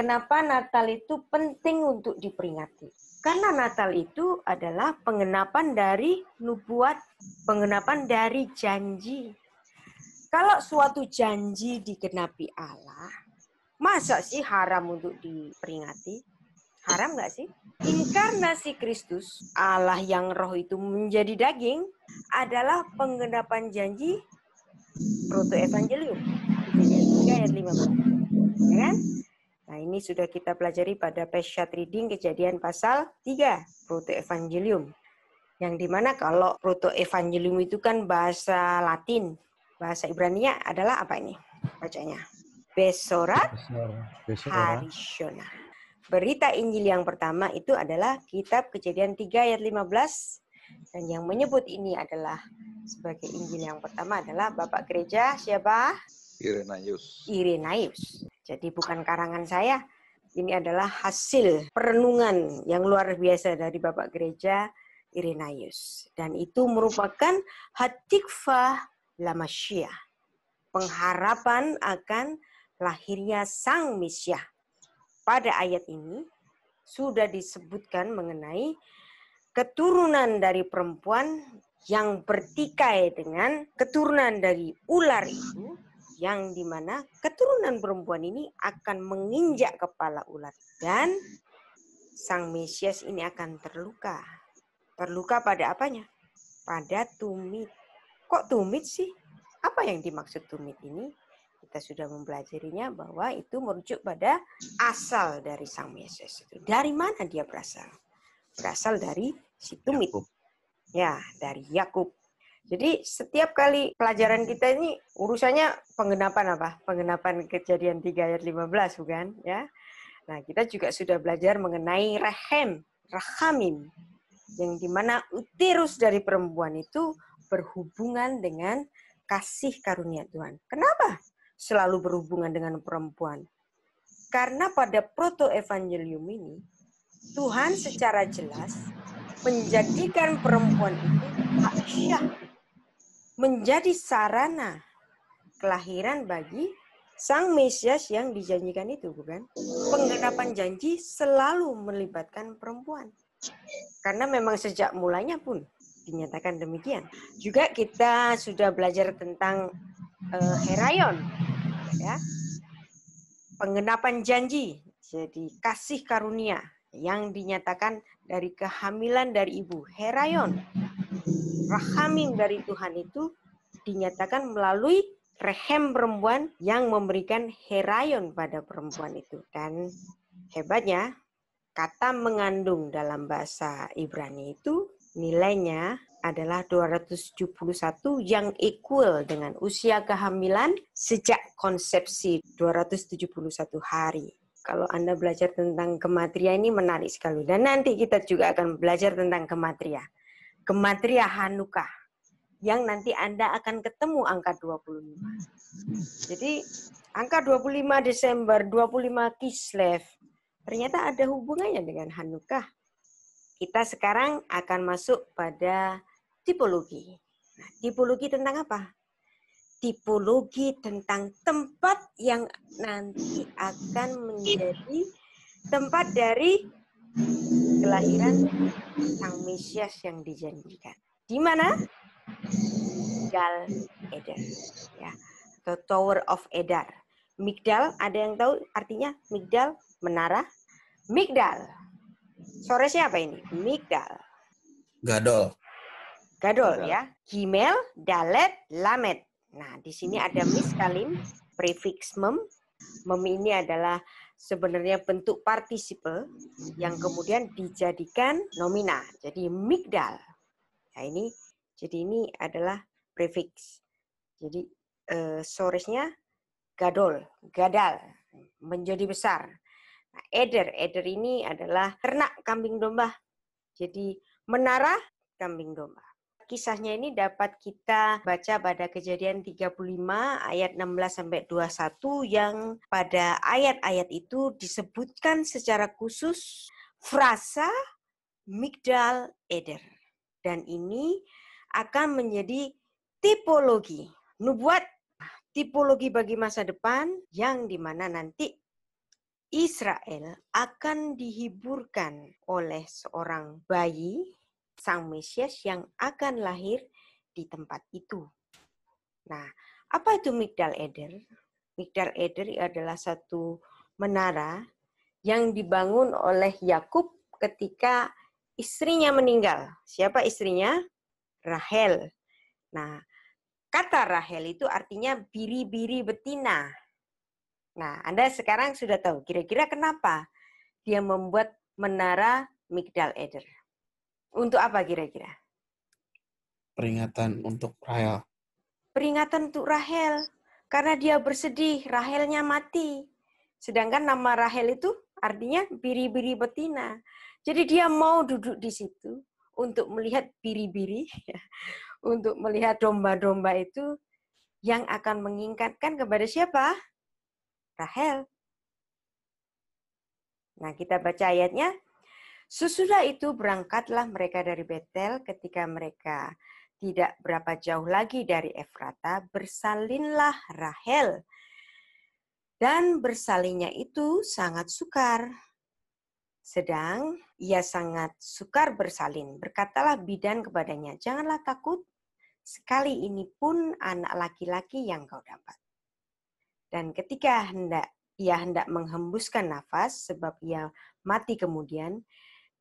Kenapa Natal itu penting untuk diperingati? Karena Natal itu adalah pengenapan dari nubuat, pengenapan dari janji. Kalau suatu janji dikenapi Allah, masa sih haram untuk diperingati? Haram nggak sih? Inkarnasi Kristus, Allah yang roh itu menjadi daging, adalah penggenapan janji Proto Evangelium. ayat 15. Ya kan? Nah, ini sudah kita pelajari pada Pesha Reading kejadian pasal 3, Proto Evangelium. Yang dimana kalau Proto Evangelium itu kan bahasa Latin, bahasa Ibrania adalah apa ini bacanya? Besorat, Besorat. Harishona. Berita Injil yang pertama itu adalah kitab kejadian 3 ayat 15. Dan yang menyebut ini adalah sebagai Injil yang pertama adalah Bapak Gereja siapa? Irenaeus. Irenaeus. Jadi bukan karangan saya, ini adalah hasil perenungan yang luar biasa dari Bapak Gereja Irenaeus. Dan itu merupakan hatikfah lamasyia, pengharapan akan lahirnya Sang Mesiah. Pada ayat ini sudah disebutkan mengenai keturunan dari perempuan yang bertikai dengan keturunan dari ular itu yang dimana keturunan perempuan ini akan menginjak kepala ulat dan sang Mesias ini akan terluka. Terluka pada apanya? Pada tumit. Kok tumit sih? Apa yang dimaksud tumit ini? Kita sudah mempelajarinya bahwa itu merujuk pada asal dari sang Mesias itu. Dari mana dia berasal? Berasal dari si tumit. Ya, dari Yakub. Jadi setiap kali pelajaran iya. kita ini urusannya penggenapan apa? Penggenapan kejadian 3 ayat 15 bukan ya. Nah, kita juga sudah belajar mengenai rahim, rahamin, yang di mana uterus dari perempuan itu berhubungan dengan kasih karunia Tuhan. Kenapa selalu berhubungan dengan perempuan? Karena pada proto evangelium ini Tuhan secara jelas menjadikan perempuan itu Aisyah menjadi sarana kelahiran bagi sang Mesias yang dijanjikan itu, bukan? Penggenapan janji selalu melibatkan perempuan. Karena memang sejak mulanya pun dinyatakan demikian. Juga kita sudah belajar tentang uh, Herayon, ya, penggenapan janji, jadi kasih karunia yang dinyatakan dari kehamilan dari ibu Herayon rahamim dari Tuhan itu dinyatakan melalui rehem perempuan yang memberikan herayon pada perempuan itu. Dan hebatnya, kata mengandung dalam bahasa Ibrani itu nilainya adalah 271 yang equal dengan usia kehamilan sejak konsepsi 271 hari. Kalau Anda belajar tentang kematria ini menarik sekali. Dan nanti kita juga akan belajar tentang kematria gematria Hanukkah yang nanti Anda akan ketemu angka 25. Jadi angka 25 Desember, 25 Kislev, ternyata ada hubungannya dengan Hanukkah. Kita sekarang akan masuk pada tipologi. Nah, tipologi tentang apa? Tipologi tentang tempat yang nanti akan menjadi tempat dari kelahiran sang Mesias yang dijanjikan. Di mana? Migdal Eder, ya, The Tower of Edar. Migdal, ada yang tahu artinya Migdal, menara? Migdal. Sore siapa ini? Migdal. Gadol. Gadol, Gadol. ya. Gimel, Dalet, Lamet. Nah, di sini ada miskalim, prefix mem. Mem ini adalah sebenarnya bentuk partisipal yang kemudian dijadikan nomina. Jadi migdal. Nah, ini jadi ini adalah prefix. Jadi uh, eh, sorisnya gadol, gadal, menjadi besar. Nah, eder, eder ini adalah ternak kambing domba. Jadi menara kambing domba kisahnya ini dapat kita baca pada kejadian 35 ayat 16 sampai 21 yang pada ayat-ayat itu disebutkan secara khusus frasa Migdal Eder. Dan ini akan menjadi tipologi nubuat tipologi bagi masa depan yang dimana nanti Israel akan dihiburkan oleh seorang bayi Sang Mesias yang akan lahir di tempat itu. Nah, apa itu Migdal Eder? Migdal Eder adalah satu menara yang dibangun oleh Yakub ketika istrinya meninggal. Siapa istrinya? Rahel. Nah, kata Rahel itu artinya biri-biri betina. Nah, Anda sekarang sudah tahu kira-kira kenapa dia membuat menara Migdal Eder. Untuk apa kira-kira? Peringatan untuk Rahel. Peringatan untuk Rahel. Karena dia bersedih, Rahelnya mati. Sedangkan nama Rahel itu artinya biri-biri betina. Jadi dia mau duduk di situ untuk melihat biri-biri, untuk melihat domba-domba itu yang akan mengingatkan kepada siapa? Rahel. Nah, kita baca ayatnya, Sesudah itu berangkatlah mereka dari Betel ketika mereka tidak berapa jauh lagi dari Efrata, bersalinlah Rahel. Dan bersalinnya itu sangat sukar. Sedang ia sangat sukar bersalin. Berkatalah bidan kepadanya, janganlah takut, sekali ini pun anak laki-laki yang kau dapat. Dan ketika hendak ia hendak menghembuskan nafas sebab ia mati kemudian,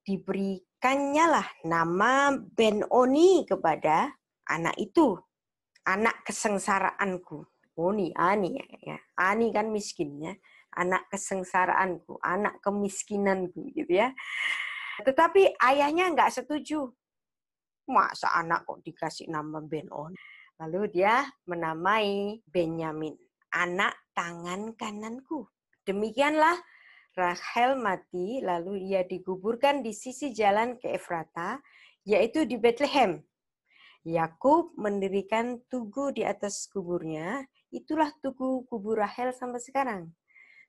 diberikannya lah nama Benoni kepada anak itu, anak kesengsaraanku. Oni, Ani ya. ya. Ani kan miskinnya, anak kesengsaraanku, anak kemiskinanku gitu ya. Tetapi ayahnya nggak setuju. Masa anak kok dikasih nama Benoni? Lalu dia menamai Benyamin, anak tangan kananku. Demikianlah Rahel mati, lalu ia dikuburkan di sisi jalan ke Efrata, yaitu di Bethlehem. Yakub mendirikan tugu di atas kuburnya, itulah tugu kubur Rahel sampai sekarang.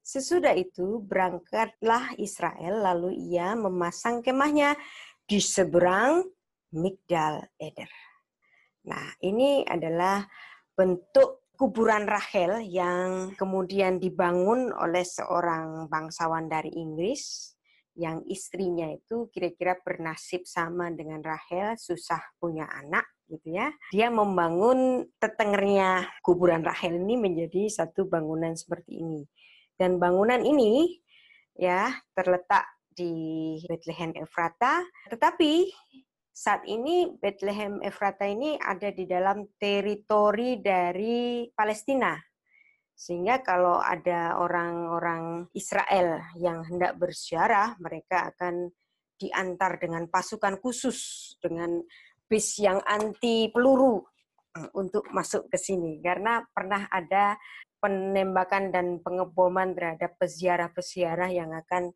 Sesudah itu berangkatlah Israel, lalu ia memasang kemahnya di seberang Migdal Eder. Nah, ini adalah bentuk kuburan Rahel yang kemudian dibangun oleh seorang bangsawan dari Inggris yang istrinya itu kira-kira bernasib sama dengan Rahel, susah punya anak gitu ya. Dia membangun tetengernya kuburan Rahel ini menjadi satu bangunan seperti ini. Dan bangunan ini ya terletak di Bethlehem Efrata, tetapi saat ini Bethlehem Efrata ini ada di dalam teritori dari Palestina. Sehingga kalau ada orang-orang Israel yang hendak bersiarah, mereka akan diantar dengan pasukan khusus, dengan bis yang anti peluru eh, untuk masuk ke sini. Karena pernah ada penembakan dan pengeboman terhadap peziarah-peziarah yang akan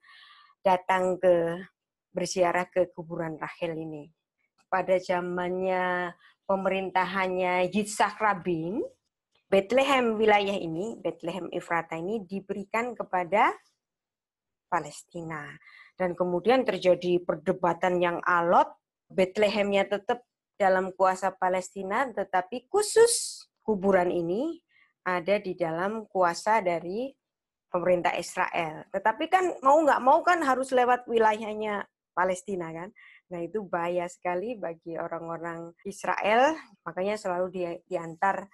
datang ke bersiarah ke kuburan Rahel ini pada zamannya pemerintahannya Yitzhak Rabin, Bethlehem wilayah ini, Bethlehem Efrata ini diberikan kepada Palestina. Dan kemudian terjadi perdebatan yang alot, Bethlehemnya tetap dalam kuasa Palestina, tetapi khusus kuburan ini ada di dalam kuasa dari pemerintah Israel. Tetapi kan mau nggak mau kan harus lewat wilayahnya Palestina kan. Nah, itu bahaya sekali bagi orang-orang Israel, makanya selalu di, diantar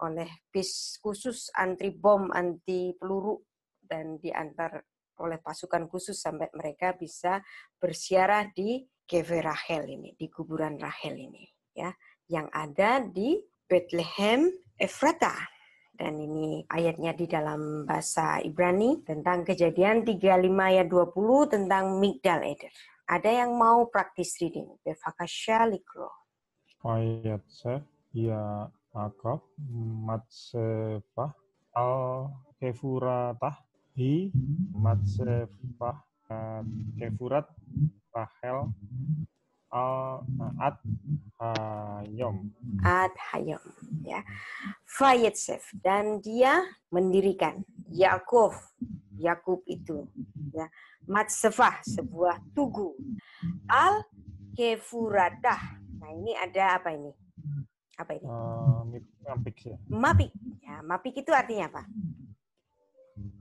oleh bis khusus anti bom, anti peluru dan diantar oleh pasukan khusus sampai mereka bisa bersiarah di Keve Rahel ini, di kuburan Rahel ini ya, yang ada di Bethlehem Efrata dan ini ayatnya di dalam bahasa Ibrani tentang kejadian 35 ayat 20 tentang Migdal Eder. Ada yang mau praktis reading? בבקשה ayat oh, se ya akab matsefah al kefuratah hi matsefah kefurat pahel al ad hayom. Ad hayom ya. Fayetsef dan dia mendirikan Yakov. Yakub itu ya. Matsefah sebuah tugu. Al Kefuradah. Nah, ini ada apa ini? Apa ini? Uh, eh, mapik ya. Mapik. Ya, mapik itu artinya apa?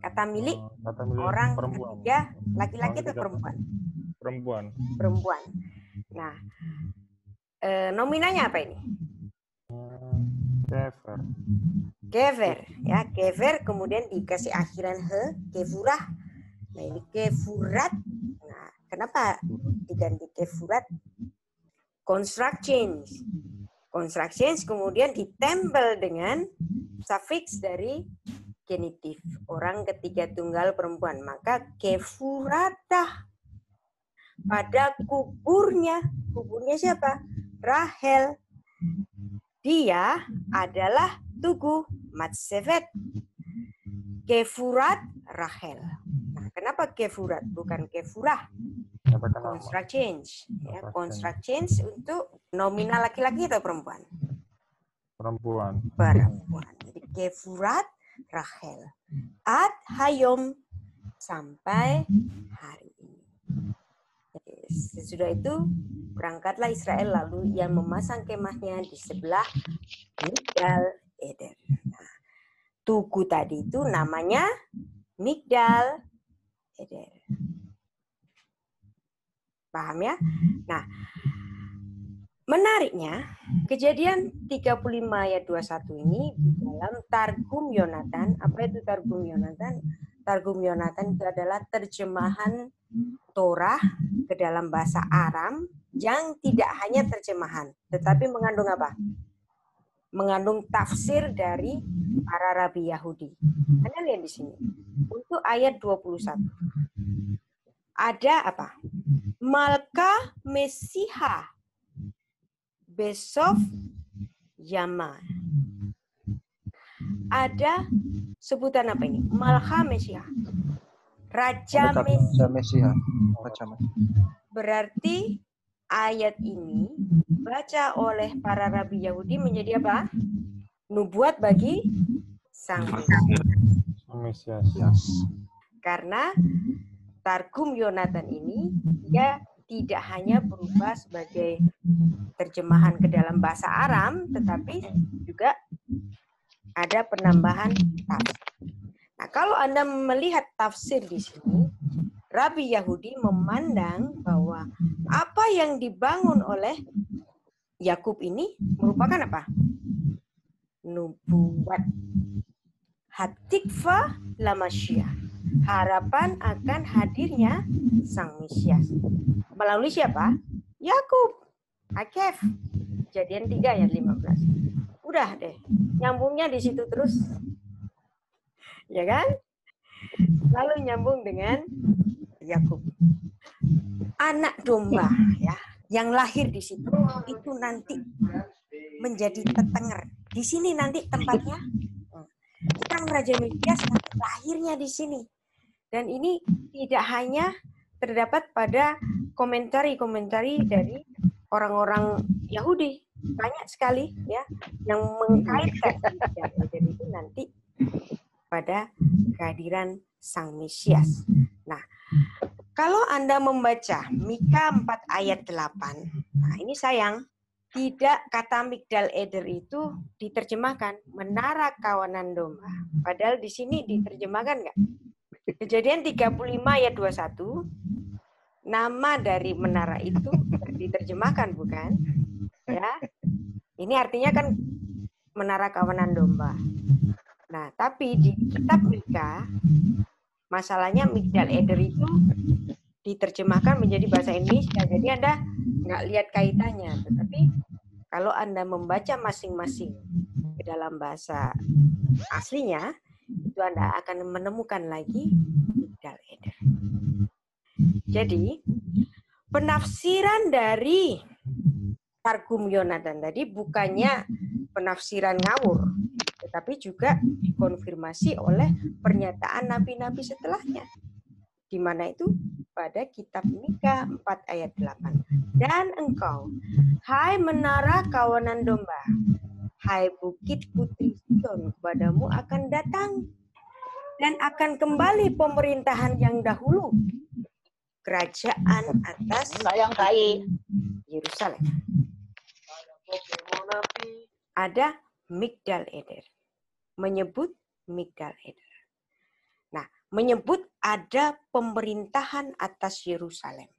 Kata milik, eh, kata milik orang perempuan. ketiga, laki-laki atau perempuan? Perempuan. Perempuan. Nah, eh, nominanya apa ini? Kever. Kever, ya kever kemudian dikasih akhiran he, kevurah. Nah ini kefurat. Nah, kenapa diganti kefurat? Construct change. Construct change kemudian ditempel dengan suffix dari genitif orang ketiga tunggal perempuan maka kefuratah pada kuburnya. Kuburnya siapa? Rahel. Dia adalah tugu Matsevet. Kefurat Rahel. Nah, kenapa kefurat bukan kefurah? Construct change. Ya, construct change untuk nominal laki-laki atau perempuan? Perempuan. Perempuan. Jadi kefurat Rahel. At hayom sampai hari Sesudah itu berangkatlah Israel lalu yang memasang kemahnya di sebelah Migdal Eder. Nah, tugu tadi itu namanya Migdal Eder. Paham ya? Nah, menariknya kejadian 35 ayat 21 ini di dalam Targum Yonatan, apa itu Targum Yonatan? Targum Yonatan itu adalah terjemahan hmm. Torah hmm. ke dalam bahasa Aram yang tidak hanya terjemahan, tetapi mengandung apa? Mengandung tafsir dari para rabi Yahudi. Anda lihat di sini. Untuk ayat 21. Ada apa? Malka Mesiha Besof Yama. Ada sebutan apa ini? Malha Mesia. Raja Mesia. Ya. Berarti ayat ini baca oleh para rabi Yahudi menjadi apa? Nubuat bagi sang Mesias. Karena Targum Yonatan ini dia tidak hanya berubah sebagai terjemahan ke dalam bahasa Aram, tetapi juga ada penambahan tafsir. Nah, kalau Anda melihat tafsir di sini, Rabi Yahudi memandang bahwa apa yang dibangun oleh Yakub ini merupakan apa? Nubuat. Hatikfa lamasya. Harapan akan hadirnya Sang Mesias. Melalui siapa? Yakub. Akef. Jadian 3 ayat 15. Udah deh nyambungnya di situ terus. Ya kan? Lalu nyambung dengan Yakub. Anak domba ya, yang lahir di situ itu nanti menjadi tetenger. Di sini nanti tempatnya sang hmm, Raja Mesias lahirnya di sini. Dan ini tidak hanya terdapat pada komentari-komentari dari orang-orang Yahudi, banyak sekali ya yang mengkaitkan kejadian itu nanti pada kehadiran Sang Mesias. Nah, kalau Anda membaca Mika 4 ayat 8, nah ini sayang, tidak kata Migdal Eder itu diterjemahkan menara kawanan domba. Padahal di sini diterjemahkan nggak? Kejadian 35 ayat 21, nama dari menara itu diterjemahkan bukan? Ya, ini artinya kan menara kawanan domba. Nah, tapi di kitab Mika, masalahnya Migdal Eder itu diterjemahkan menjadi bahasa Indonesia. Jadi Anda nggak lihat kaitannya. Tetapi kalau Anda membaca masing-masing ke dalam bahasa aslinya, itu Anda akan menemukan lagi Migdal Eder. Jadi, penafsiran dari Targum Yonatan tadi bukannya penafsiran ngawur, tetapi juga dikonfirmasi oleh pernyataan nabi-nabi setelahnya. Di mana itu pada kitab Mika 4 ayat 8. Dan engkau, hai menara kawanan domba, hai bukit putri Sion, kepadamu akan datang dan akan kembali pemerintahan yang dahulu kerajaan atas nah, yang Yerusalem ada Migdal Eder. Menyebut Migdal Eder. Nah, menyebut ada pemerintahan atas Yerusalem.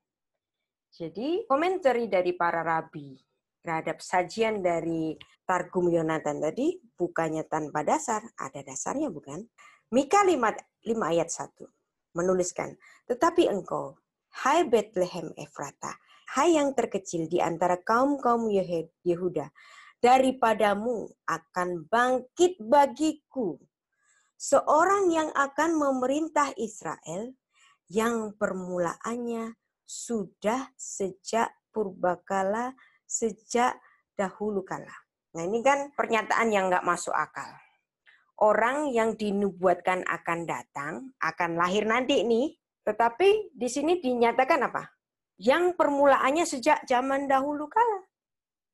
Jadi, komentari dari para rabi terhadap sajian dari Targum Yonatan tadi, bukannya tanpa dasar, ada dasarnya bukan? Mika 5, 5 ayat 1 menuliskan, Tetapi engkau, hai Bethlehem Efrata, hai yang terkecil di antara kaum-kaum Yehuda, daripadamu akan bangkit bagiku seorang yang akan memerintah Israel yang permulaannya sudah sejak purbakala, sejak dahulu kala. Nah ini kan pernyataan yang nggak masuk akal. Orang yang dinubuatkan akan datang, akan lahir nanti nih, tetapi di sini dinyatakan apa? Yang permulaannya sejak zaman dahulu kala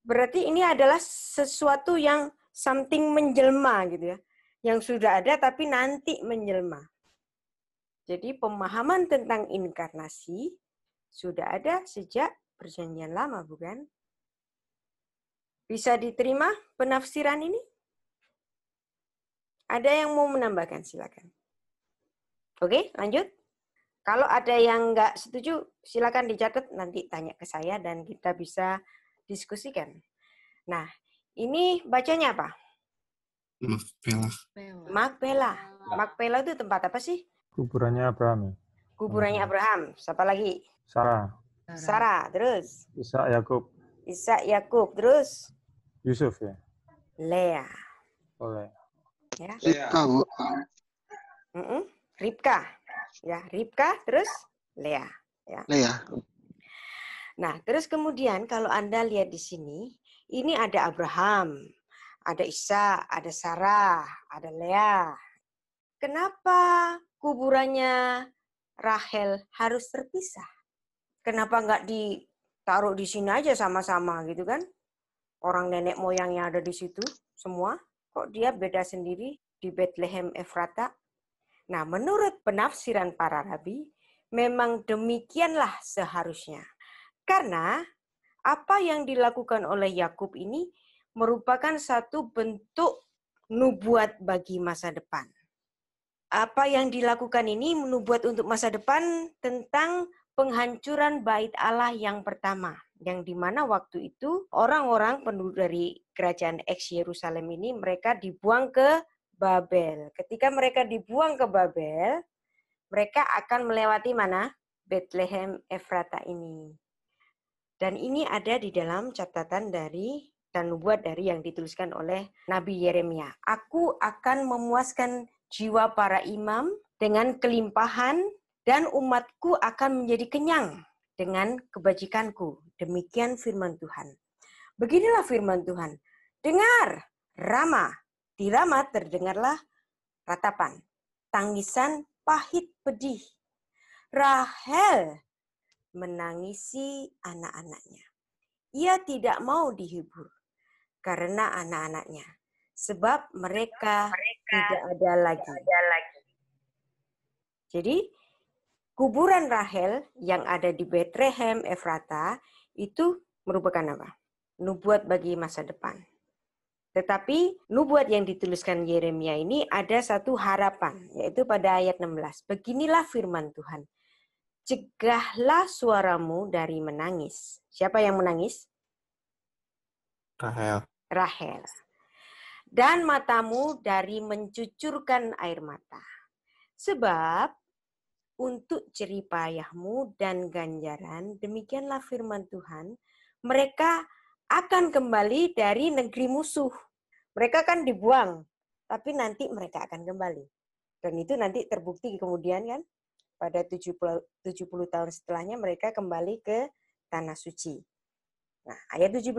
berarti ini adalah sesuatu yang something menjelma gitu ya. Yang sudah ada tapi nanti menjelma. Jadi pemahaman tentang inkarnasi sudah ada sejak perjanjian lama bukan? Bisa diterima penafsiran ini? Ada yang mau menambahkan silakan. Oke, lanjut. Kalau ada yang nggak setuju, silakan dicatat nanti tanya ke saya dan kita bisa diskusikan. Nah, ini bacanya apa? Makpela. Makpela. Makpela itu tempat apa sih? Kuburannya Abraham. Ya. Kuburannya Abraham. Siapa lagi? Sarah. Sarah, terus? Isa Yakub. Isa Yakub, terus? Yusuf ya. Lea. Oh, Ya. Ripka, Mm -mm. Ripka. Ya, Ripka, terus? Lea. Ya. Lea. Nah, terus kemudian kalau Anda lihat di sini, ini ada Abraham, ada Isa, ada Sarah, ada Leah. Kenapa kuburannya Rahel harus terpisah? Kenapa nggak ditaruh di sini aja sama-sama gitu kan? Orang nenek moyang yang ada di situ semua. Kok dia beda sendiri di Bethlehem Efrata? Nah, menurut penafsiran para rabi, memang demikianlah seharusnya. Karena apa yang dilakukan oleh Yakub ini merupakan satu bentuk nubuat bagi masa depan. Apa yang dilakukan ini menubuat untuk masa depan tentang penghancuran bait Allah yang pertama, yang dimana waktu itu orang-orang penduduk dari kerajaan ex Yerusalem ini mereka dibuang ke Babel. Ketika mereka dibuang ke Babel, mereka akan melewati mana? Bethlehem Efrata ini. Dan ini ada di dalam catatan dari dan buat dari yang dituliskan oleh Nabi Yeremia. Aku akan memuaskan jiwa para imam dengan kelimpahan dan umatku akan menjadi kenyang dengan kebajikanku. Demikian firman Tuhan. Beginilah firman Tuhan. Dengar, Rama. Di Rama terdengarlah ratapan, tangisan pahit pedih. Rahel menangisi anak-anaknya. Ia tidak mau dihibur karena anak-anaknya, sebab mereka, mereka tidak ada lagi. Tidak ada lagi. Jadi, kuburan Rahel yang ada di Bethlehem Efrata itu merupakan apa? Nubuat bagi masa depan. Tetapi nubuat yang dituliskan Yeremia ini ada satu harapan, yaitu pada ayat 16. Beginilah firman Tuhan cegahlah suaramu dari menangis. Siapa yang menangis? Rahel. Rahel. Dan matamu dari mencucurkan air mata. Sebab untuk ceripayahmu dan ganjaran, demikianlah firman Tuhan, mereka akan kembali dari negeri musuh. Mereka akan dibuang, tapi nanti mereka akan kembali. Dan itu nanti terbukti kemudian kan? Pada 70, 70 tahun setelahnya mereka kembali ke tanah suci. Nah, ayat 17,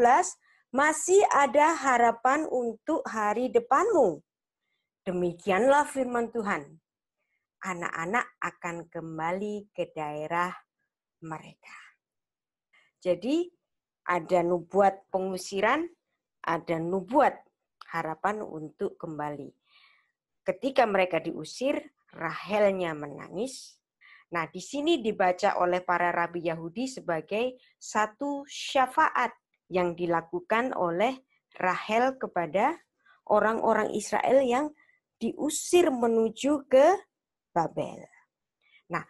masih ada harapan untuk hari depanmu. Demikianlah firman Tuhan. Anak-anak akan kembali ke daerah mereka. Jadi ada nubuat pengusiran, ada nubuat harapan untuk kembali. Ketika mereka diusir, Rahelnya menangis, Nah, di sini dibaca oleh para rabi Yahudi sebagai satu syafaat yang dilakukan oleh Rahel kepada orang-orang Israel yang diusir menuju ke Babel. Nah,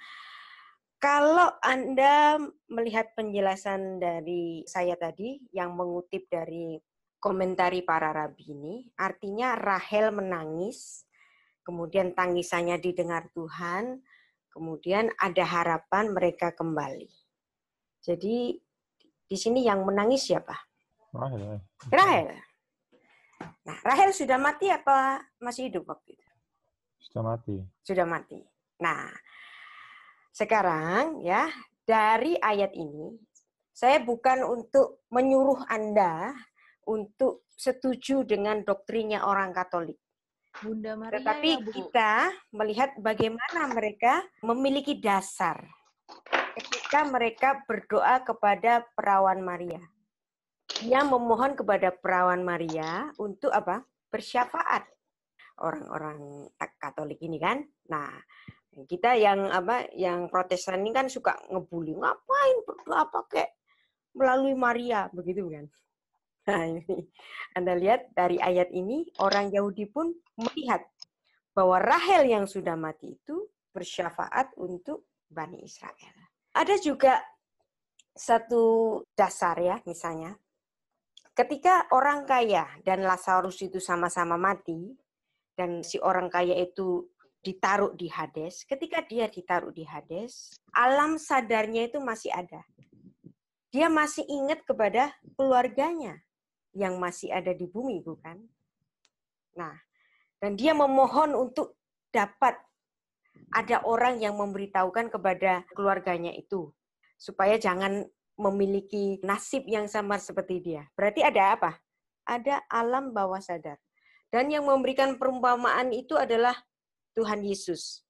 kalau Anda melihat penjelasan dari saya tadi yang mengutip dari komentari para rabi ini, artinya Rahel menangis, kemudian tangisannya didengar Tuhan, Kemudian ada harapan mereka kembali. Jadi di sini yang menangis siapa? Rahel. Rahel. Nah, Rahel sudah mati apa masih hidup waktu itu? Sudah mati. Sudah mati. Nah, sekarang ya dari ayat ini saya bukan untuk menyuruh Anda untuk setuju dengan doktrinnya orang Katolik. Bunda Maria. Tetapi ya, Bu. kita melihat bagaimana mereka memiliki dasar ketika mereka berdoa kepada perawan Maria. Dia memohon kepada perawan Maria untuk apa? Bersyafaat orang-orang Katolik ini kan. Nah, kita yang apa yang Protestan ini kan suka ngebully ngapain berdoa pakai melalui Maria begitu kan. Nah, ini Anda lihat dari ayat ini orang Yahudi pun melihat bahwa Rahel yang sudah mati itu bersyafaat untuk Bani Israel. Ada juga satu dasar ya misalnya. Ketika orang kaya dan Lazarus itu sama-sama mati, dan si orang kaya itu ditaruh di Hades, ketika dia ditaruh di Hades, alam sadarnya itu masih ada. Dia masih ingat kepada keluarganya yang masih ada di bumi, bukan? Nah, dan dia memohon untuk dapat ada orang yang memberitahukan kepada keluarganya itu supaya jangan memiliki nasib yang sama seperti dia. Berarti ada apa? Ada alam bawah sadar. Dan yang memberikan perumpamaan itu adalah Tuhan Yesus.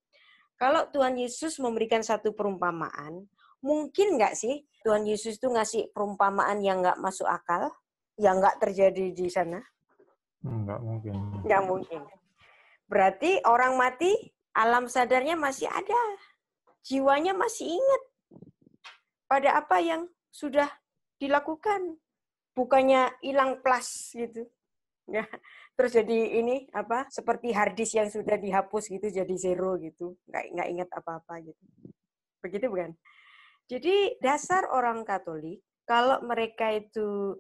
Kalau Tuhan Yesus memberikan satu perumpamaan, mungkin nggak sih Tuhan Yesus itu ngasih perumpamaan yang nggak masuk akal, yang nggak terjadi di sana? Nggak mungkin. Nggak mungkin. Berarti orang mati alam sadarnya masih ada. Jiwanya masih ingat pada apa yang sudah dilakukan. Bukannya hilang plus gitu. Ya. Terus jadi ini apa seperti hardis yang sudah dihapus gitu jadi zero gitu. Nggak nggak ingat apa-apa gitu. Begitu bukan? Jadi dasar orang Katolik kalau mereka itu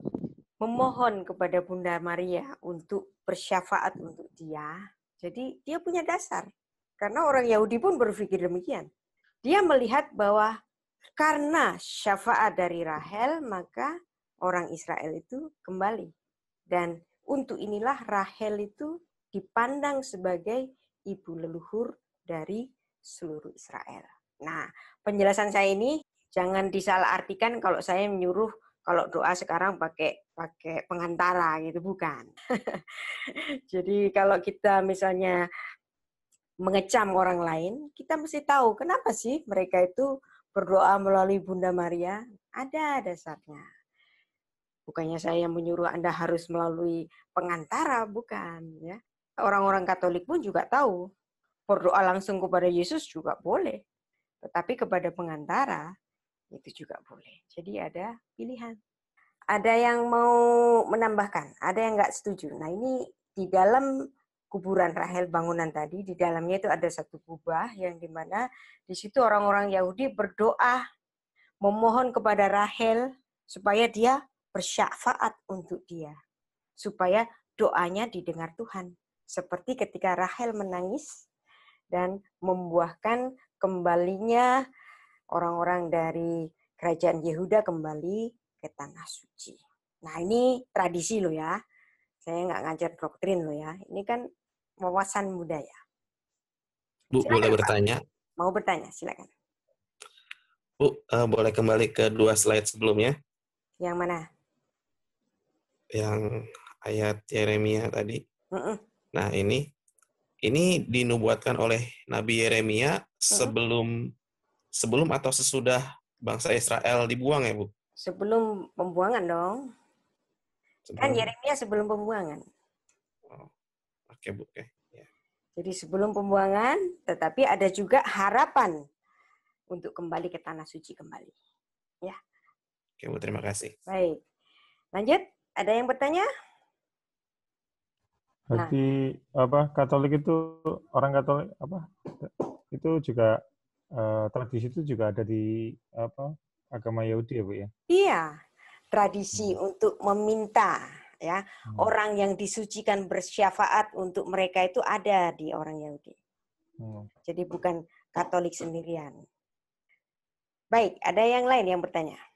memohon kepada Bunda Maria untuk bersyafaat untuk dia, jadi dia punya dasar. Karena orang Yahudi pun berpikir demikian. Dia melihat bahwa karena syafaat dari Rahel, maka orang Israel itu kembali. Dan untuk inilah Rahel itu dipandang sebagai ibu leluhur dari seluruh Israel. Nah, penjelasan saya ini jangan disalahartikan kalau saya menyuruh kalau doa sekarang pakai pakai pengantara gitu bukan. Jadi kalau kita misalnya mengecam orang lain, kita mesti tahu kenapa sih mereka itu berdoa melalui Bunda Maria? Ada dasarnya. Bukannya saya yang menyuruh Anda harus melalui pengantara, bukan ya. Orang-orang Katolik pun juga tahu berdoa langsung kepada Yesus juga boleh. Tetapi kepada pengantara itu juga boleh. Jadi ada pilihan. Ada yang mau menambahkan, ada yang nggak setuju. Nah ini di dalam kuburan Rahel bangunan tadi, di dalamnya itu ada satu kubah yang dimana di situ orang-orang Yahudi berdoa memohon kepada Rahel supaya dia bersyafaat untuk dia. Supaya doanya didengar Tuhan. Seperti ketika Rahel menangis dan membuahkan kembalinya orang-orang dari kerajaan Yehuda kembali ke tanah suci. Nah ini tradisi loh ya, saya nggak ngajar doktrin loh ya. Ini kan wawasan budaya. Bu silakan, boleh bertanya? Mau bertanya, silakan. Bu uh, boleh kembali ke dua slide sebelumnya? Yang mana? Yang ayat Yeremia tadi. Mm -mm. Nah ini ini dinubuatkan oleh Nabi Yeremia sebelum sebelum atau sesudah bangsa Israel dibuang ya, Bu? Sebelum pembuangan dong. Sebelum. Kan Yeremia sebelum pembuangan. Oh. Oke, Bu. Oke. Yeah. Jadi sebelum pembuangan, tetapi ada juga harapan untuk kembali ke tanah suci kembali. Ya. Oke, Bu. Terima kasih. Baik. Lanjut, ada yang bertanya? Berarti nah. apa Katolik itu orang Katolik apa? Itu juga Eh, tradisi itu juga ada di apa agama Yahudi ya bu ya? Iya, tradisi hmm. untuk meminta ya hmm. orang yang disucikan bersyafaat untuk mereka itu ada di orang Yahudi. Hmm. Jadi bukan Katolik sendirian. Baik, ada yang lain yang bertanya?